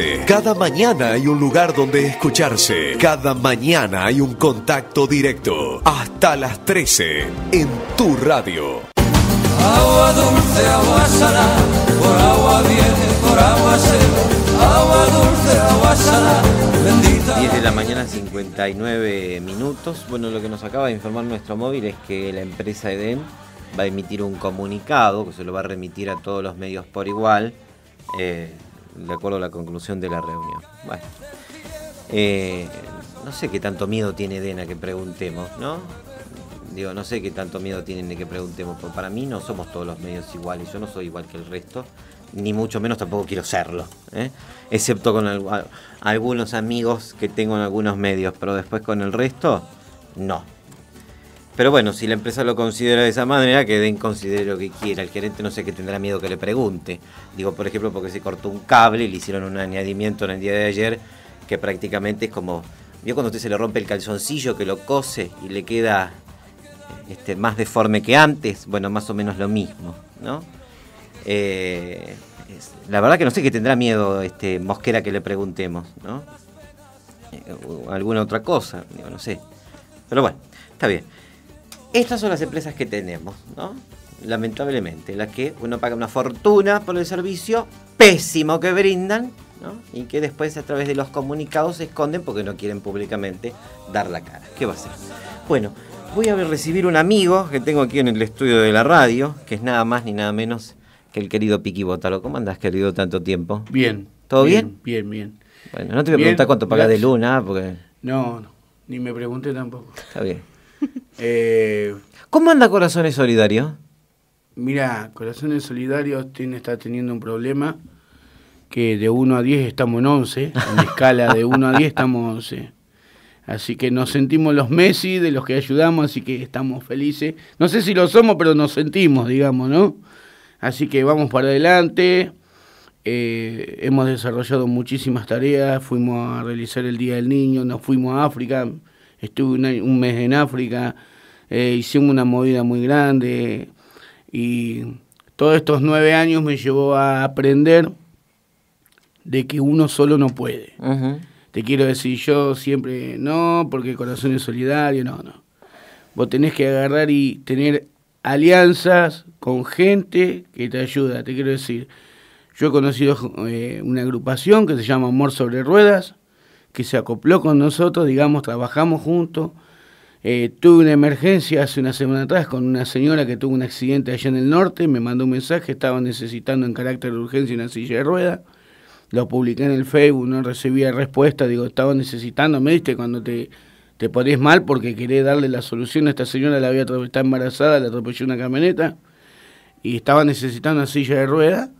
Este. Cada mañana hay un lugar donde escucharse. Cada mañana hay un contacto directo. Hasta las 13 en tu radio. Agua 10 de la mañana, 59 minutos. Bueno, lo que nos acaba de informar nuestro móvil es que la empresa Eden va a emitir un comunicado que se lo va a remitir a todos los medios por igual. Eh, de acuerdo a la conclusión de la reunión. Bueno, eh, no sé qué tanto miedo tiene Dena que preguntemos, ¿no? Digo, no sé qué tanto miedo tiene de que preguntemos, porque para mí no somos todos los medios iguales, yo no soy igual que el resto, ni mucho menos tampoco quiero serlo, ¿eh? excepto con algunos amigos que tengo en algunos medios, pero después con el resto, no. Pero bueno, si la empresa lo considera de esa manera, que den considere lo que quiera. El gerente no sé qué tendrá miedo que le pregunte. Digo, por ejemplo, porque se cortó un cable y le hicieron un añadimiento en el día de ayer, que prácticamente es como, vio cuando usted se le rompe el calzoncillo que lo cose y le queda este, más deforme que antes, bueno, más o menos lo mismo, ¿no? Eh, la verdad que no sé qué tendrá miedo este Mosquera que le preguntemos, ¿no? Eh, alguna otra cosa, no sé. Pero bueno, está bien. Estas son las empresas que tenemos, ¿no? Lamentablemente, las que uno paga una fortuna por el servicio pésimo que brindan, ¿no? Y que después a través de los comunicados se esconden porque no quieren públicamente dar la cara. ¿Qué va a ser? Bueno, voy a recibir un amigo que tengo aquí en el estudio de la radio, que es nada más ni nada menos que el querido Piqui Botaro. ¿Cómo andás, querido, tanto tiempo? Bien. ¿Todo bien? Bien, bien. Bueno, no te voy a preguntar cuánto pagas de luna, porque... No, no, ni me pregunté tampoco. Está bien. Eh, ¿Cómo anda Corazones Solidarios? Mira, Corazones Solidarios tiene, está teniendo un problema que de 1 a 10 estamos en 11, en escala de 1 a 10 estamos 11. Así que nos sentimos los Messi de los que ayudamos, así que estamos felices. No sé si lo somos, pero nos sentimos, digamos, ¿no? Así que vamos para adelante. Eh, hemos desarrollado muchísimas tareas. Fuimos a realizar el Día del Niño, nos fuimos a África. Estuve un mes en África. Eh, hicimos una movida muy grande y todos estos nueve años me llevó a aprender de que uno solo no puede. Te quiero decir yo siempre no, porque el corazón es solidario, no, no. Vos tenés que agarrar y tener alianzas con gente que te ayuda, te quiero decir. Yo he conocido eh, una agrupación que se llama Amor sobre Ruedas, que se acopló con nosotros, digamos, trabajamos juntos eh, tuve una emergencia hace una semana atrás con una señora que tuvo un accidente allá en el norte, me mandó un mensaje, estaba necesitando en carácter de urgencia una silla de rueda, lo publiqué en el Facebook, no recibía respuesta, digo, estaba necesitando, me diste cuando te, te pones mal porque querés darle la solución a esta señora, la había está embarazada, le atropelló una camioneta y estaba necesitando una silla de rueda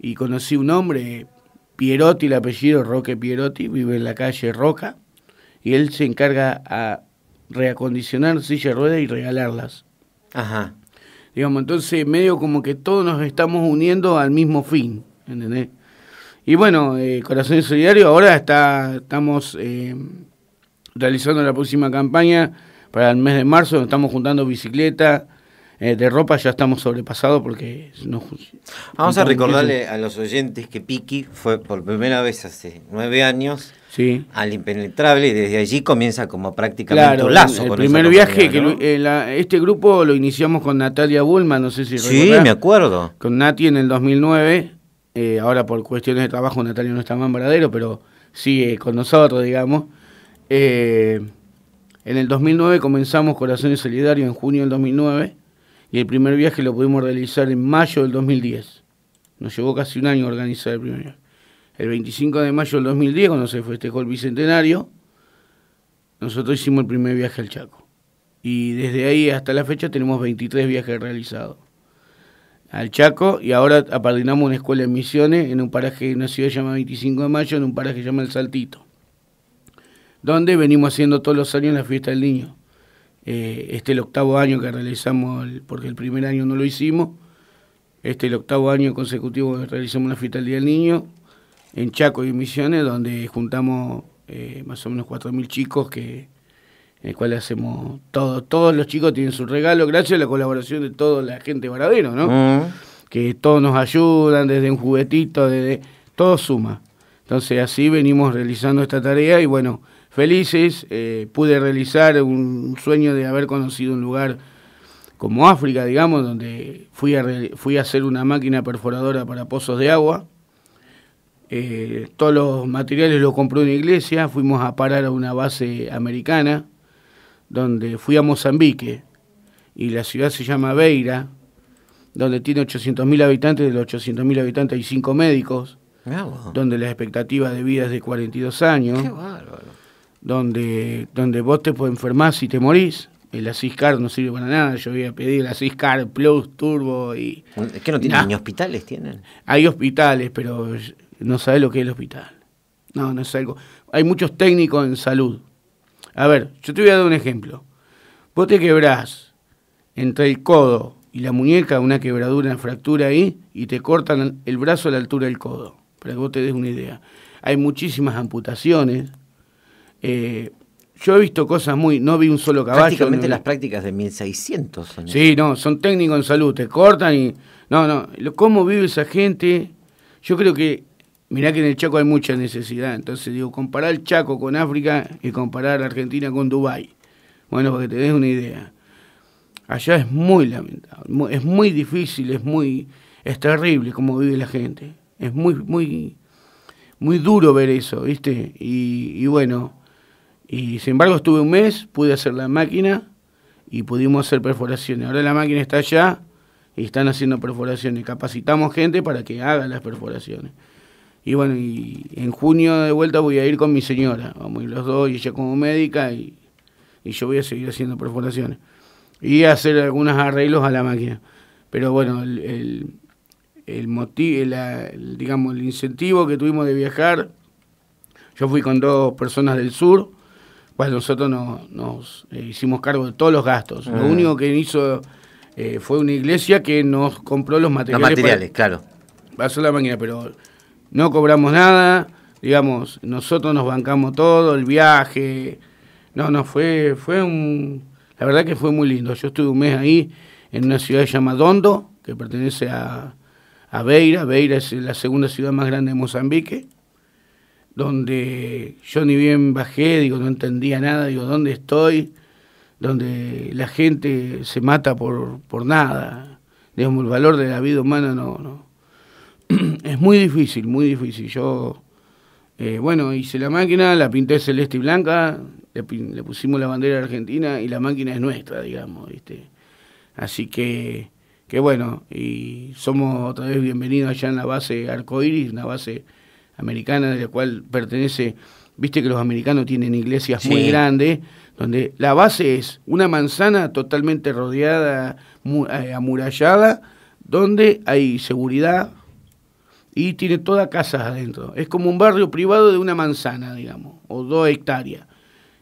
y conocí un hombre, Pierotti el apellido, Roque Pierotti, vive en la calle Roca y él se encarga a reacondicionar sillas de ruedas y regalarlas. Ajá. Digamos, entonces medio como que todos nos estamos uniendo al mismo fin, ¿entendés? Y bueno, eh, Corazón Solidario ahora está, estamos eh, realizando la próxima campaña para el mes de marzo, estamos juntando bicicleta, eh, de ropa ya estamos sobrepasados porque no Vamos a recordarle a los oyentes que Piki fue por primera vez hace nueve años al impenetrable y desde allí comienza como prácticamente lazo. El, primer viaje que eh, este grupo lo iniciamos con Natalia Bulma, no sé si Sí, me acuerdo. Con Nati en el 2009, eh, ahora por cuestiones de trabajo Natalia no está más en pero sí con nosotros, digamos. en el 2009 comenzamos Corazones Solidarios en junio del 2009 y el primer viaje lo pudimos realizar en mayo del 2010. Nos llevó casi un año organizar el primer viaje. El 25 de mayo del 2010, cuando se festejó el bicentenario, nosotros hicimos el primer viaje al Chaco. Y desde ahí hasta la fecha tenemos 23 viajes realizados al Chaco y ahora apadrinamos una escuela en Misiones en un paraje, en una ciudad llamada 25 de Mayo, en un paraje que llama El Saltito, donde venimos haciendo todos los años la fiesta del niño. Eh, este es el octavo año que realizamos, porque el primer año no lo hicimos. Este es el octavo año consecutivo que realizamos una fiesta del Día Niño en Chaco y Misiones, donde juntamos eh, más o menos 4.000 chicos que, en el cual hacemos todo, todos los chicos tienen su regalo, gracias a la colaboración de toda la gente baradero, ¿no? Mm. Que todos nos ayudan, desde un juguetito, desde todo suma. Entonces así venimos realizando esta tarea y bueno, felices. Eh, pude realizar un sueño de haber conocido un lugar como África, digamos, donde fui a, hacer una máquina perforadora para pozos de agua. Eh, todos los materiales los compré en una iglesia, fuimos a parar a una base americana, donde fui a Mozambique, y la ciudad se llama Beira, donde tiene 800.000 habitantes, de los 800.000 habitantes hay 5 médicos, ah, donde la expectativa de vida es de 42 años donde, donde vos te puedes enfermar si te morís. El Asiscar no sirve para nada, yo voy a pedir el Asiscar Plus, Turbo y... Es que no tienen ni hospitales, tienen. Hay hospitales, pero no sabes lo que es el hospital. No, no es algo... Hay muchos técnicos en salud. A ver, yo te voy a dar un ejemplo. Vos te quebrás entre el codo y la muñeca, una quebradura, una fractura ahí, y te cortan el brazo a la altura del codo, para que vos te des una idea. Hay muchísimas amputaciones eh, yo he visto cosas muy. No vi un solo caballo. Prácticamente las prácticas de 1600. Son sí, no, son técnicos en salud. Te cortan y. No, no. ¿Cómo vive esa gente? Yo creo que. Mirá que en el Chaco hay mucha necesidad. Entonces, digo, comparar el Chaco con África y comparar a Argentina con Dubái. Bueno, para que te des una idea. Allá es muy lamentable. Es muy difícil, es muy. Es terrible cómo vive la gente. Es muy, muy. Muy duro ver eso, ¿viste? y, y bueno y sin embargo estuve un mes, pude hacer la máquina y pudimos hacer perforaciones. Ahora la máquina está allá y están haciendo perforaciones. Capacitamos gente para que haga las perforaciones. Y bueno, y en junio de vuelta voy a ir con mi señora. Vamos los dos y ella como médica y, y yo voy a seguir haciendo perforaciones. Y hacer algunos arreglos a la máquina. Pero bueno, el, el, digamos, el incentivo que tuvimos de viajar, yo fui con dos personas del sur bueno, nosotros nos, eh, hicimos cargo de todos los gastos. Lo ah. único que hizo eh, fue una iglesia que nos compró los materiales. Los materiales, claro. Pasó la máquina, pero no cobramos nada, digamos, nosotros nos bancamos todo, el viaje. No, no, fue, fue un. La verdad que fue muy lindo. Yo estuve un mes ahí en una ciudad llamada Dondo, que pertenece a, a Beira. Beira es la segunda ciudad más grande de Mozambique donde yo ni bien bajé, digo, no entendía nada, digo, ¿dónde estoy? Donde la gente se mata por, nada. Digamos, el valor de la vida humana no, no. Es muy difícil, muy difícil. Yo, eh, bueno, hice la máquina, la pinté celeste y blanca, le, pusimos la bandera argentina y la máquina es nuestra, digamos, ¿viste? Así que, que bueno, y somos otra vez bienvenidos allá en la base Arcoiris, la base americana, de la cual pertenece, viste que los americanos tienen iglesias muy grandes, donde la base es una manzana totalmente rodeada, eh, amurallada, donde hay seguridad y tiene toda casas adentro. Es como un barrio privado de una manzana, digamos, o dos hectáreas.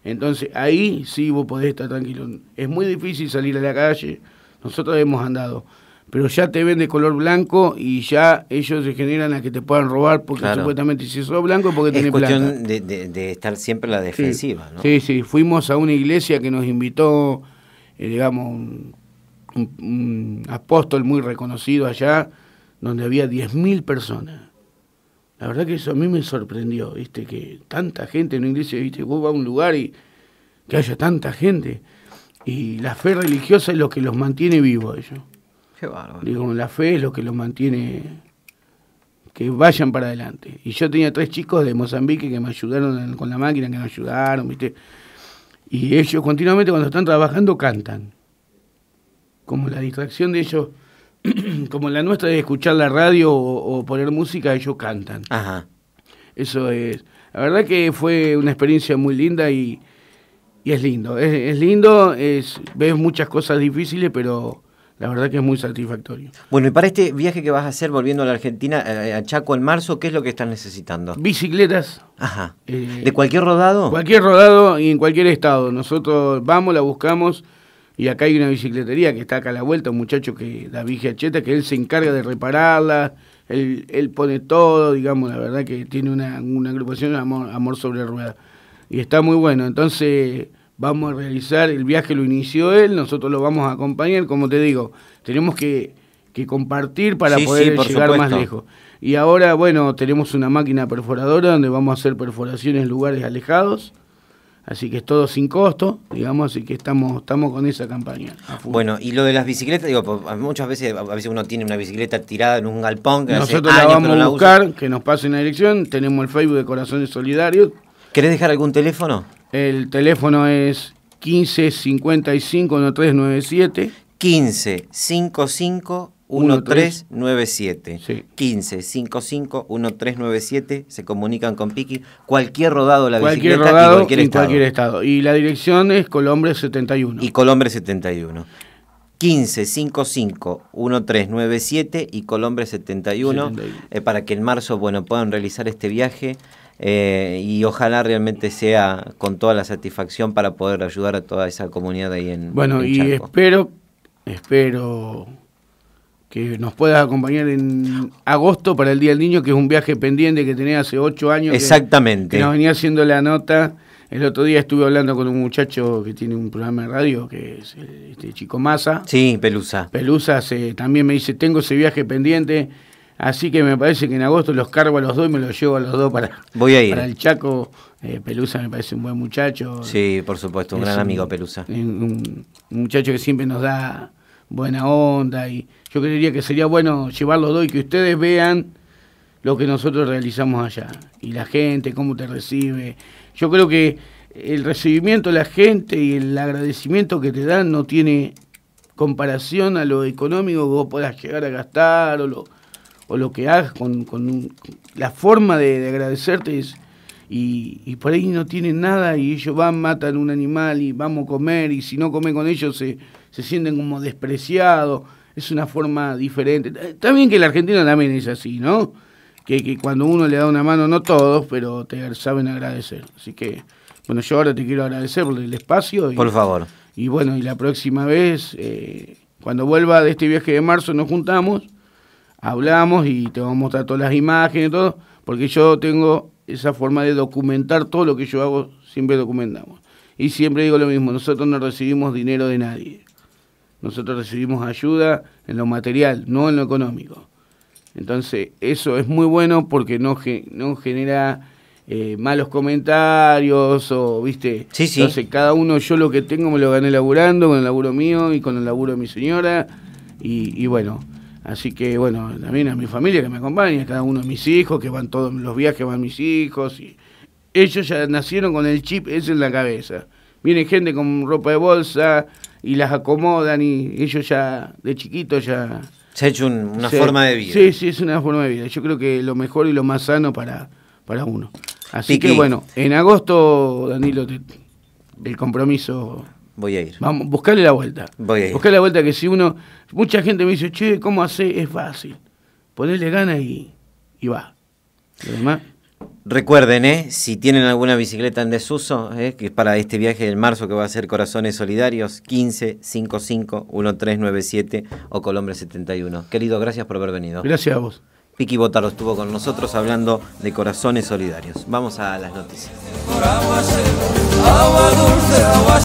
Entonces ahí sí vos podés estar tranquilo. Es muy difícil salir a la calle. Nosotros hemos andado pero ya te ven de color blanco y ya ellos se generan a que te puedan robar porque supuestamente si sos blanco porque tenés Es cuestión de, estar siempre a la defensiva, sí. ¿no? Sí, Fuimos a una iglesia que nos invitó, eh, digamos, un, apóstol muy reconocido allá, donde había 10.000 personas. La verdad que eso a mí me sorprendió, ¿viste? Que tanta gente en una iglesia, ¿viste? Vos vas a un lugar y que haya tanta gente. Y la fe religiosa es lo que los mantiene vivos ellos. Qué Digo, la fe es lo que los mantiene que vayan para adelante. Y yo tenía tres chicos de Mozambique que me ayudaron con la máquina, que me ayudaron, ¿viste? Y ellos continuamente cuando están trabajando cantan. Como la distracción de ellos, como la nuestra de escuchar la radio o, poner música, ellos cantan. Ajá. Eso es. La verdad que fue una experiencia muy linda y, y es lindo. Es, es lindo, es, ves muchas cosas difíciles, pero la verdad que es muy satisfactorio. Bueno, y para este viaje que vas a hacer volviendo a la Argentina, eh, a Chaco en marzo, ¿qué es lo que están necesitando? Bicicletas. Ajá. Eh, ¿De cualquier rodado? Cualquier rodado y en cualquier estado. Nosotros vamos, la buscamos y acá hay una bicicletería que está acá a la vuelta, un muchacho que, da Giacheta, que él se encarga de repararla, él, él pone todo, digamos, la verdad que tiene una, una agrupación amor, amor sobre rueda. Y está muy bueno. Entonces vamos a realizar, el viaje lo inició él, nosotros lo vamos a acompañar, como te digo, tenemos que, compartir para poder llegar más lejos. Y ahora, bueno, tenemos una máquina perforadora donde vamos a hacer perforaciones en lugares alejados. Así que es todo sin costo, digamos, así que estamos, estamos con esa campaña. Bueno, y lo de las bicicletas, digo, muchas veces, a veces uno tiene una bicicleta tirada en un galpón. Que Nosotros la vamos a buscar, que nos pase la dirección, tenemos el Facebook de Corazones Solidarios. ¿Querés dejar algún teléfono? El teléfono es 1555 1397. 15 55 1397. 1555 1397. Se comunican con Piki. Cualquier rodado la bicicleta y cualquier, en estado. cualquier estado. Y la dirección es Colombre 71. Y Colombre 71. 1555 1397 y Colombre 71, eh, para que en marzo bueno, puedan realizar este viaje eh, y ojalá realmente sea con toda la satisfacción para poder ayudar a toda esa comunidad ahí en Bueno, y espero, espero que nos puedas acompañar en agosto para el Día del Niño, que es un viaje pendiente que tenía hace ocho años. Exactamente. Que, nos venía haciendo la nota. El otro día estuve hablando con un muchacho que tiene un programa de radio, que es este chico Massa. Sí, Pelusa. Pelusa también me dice, tengo ese viaje pendiente. Así que me parece que en agosto los cargo a los dos y me los llevo a los dos para, Voy a ir. para el Chaco. Eh, Pelusa me parece un buen muchacho. Sí, por supuesto, un gran amigo Pelusa. Un, muchacho que siempre nos da buena onda y yo creería que sería bueno llevar los dos y que ustedes vean lo que nosotros realizamos allá. Y la gente, cómo te recibe. Yo creo que el recibimiento de la gente y el agradecimiento que te dan no tiene comparación a lo económico que vos puedas llegar a gastar o lo o lo que hagas con, con la forma de, agradecerte es, y, por ahí no tienen nada y ellos van, matan un animal y vamos a comer y si no comen con ellos se, se sienten como despreciados, es una forma diferente. También que la Argentina también es así, ¿no? Que, que cuando uno le da una mano, no todos, pero te saben agradecer. Así que, bueno, yo ahora te quiero agradecer por el espacio. por favor. Y bueno, y la próxima vez, eh, cuando vuelva de este viaje de marzo, nos juntamos hablamos y te vamos a mostrar todas las imágenes, y todo, porque yo tengo esa forma de documentar todo lo que yo hago, siempre documentamos. Y siempre digo lo mismo, nosotros no recibimos dinero de nadie. Nosotros recibimos ayuda en lo material, no en lo económico. Entonces, eso es muy bueno porque no, no genera eh, malos comentarios o, viste, sí, sí. entonces cada uno, yo lo que tengo me lo gané laburando, con el laburo mío y con el laburo de mi señora. y bueno, Así que bueno, también a mi familia que me acompaña, cada uno de mis hijos, que van todos los viajes, van mis hijos. Y ellos ya nacieron con el chip ese en la cabeza. Viene gente con ropa de bolsa y las acomodan y ellos ya de chiquito ya... Se ha hecho una forma de vida. Sí, sí, es una forma de vida. Yo creo que lo mejor y lo más sano para, para uno. Así que bueno, en agosto, Danilo, el compromiso Voy a ir. Vamos, buscarle la vuelta. Voy a ir. Buscarle la vuelta que si uno. Mucha gente me dice, che, ¿cómo hace? Es fácil. Ponerle ganas y, y va. Recuerden, ¿eh? si tienen alguna bicicleta en desuso, ¿eh? que es para este viaje del marzo que va a ser Corazones Solidarios, 15 55 1397 o Colombia 71. Querido, gracias por haber venido. Gracias a vos. Piqui Botaro estuvo con nosotros hablando de Corazones Solidarios. Vamos a las noticias. agua, agua dulce, agua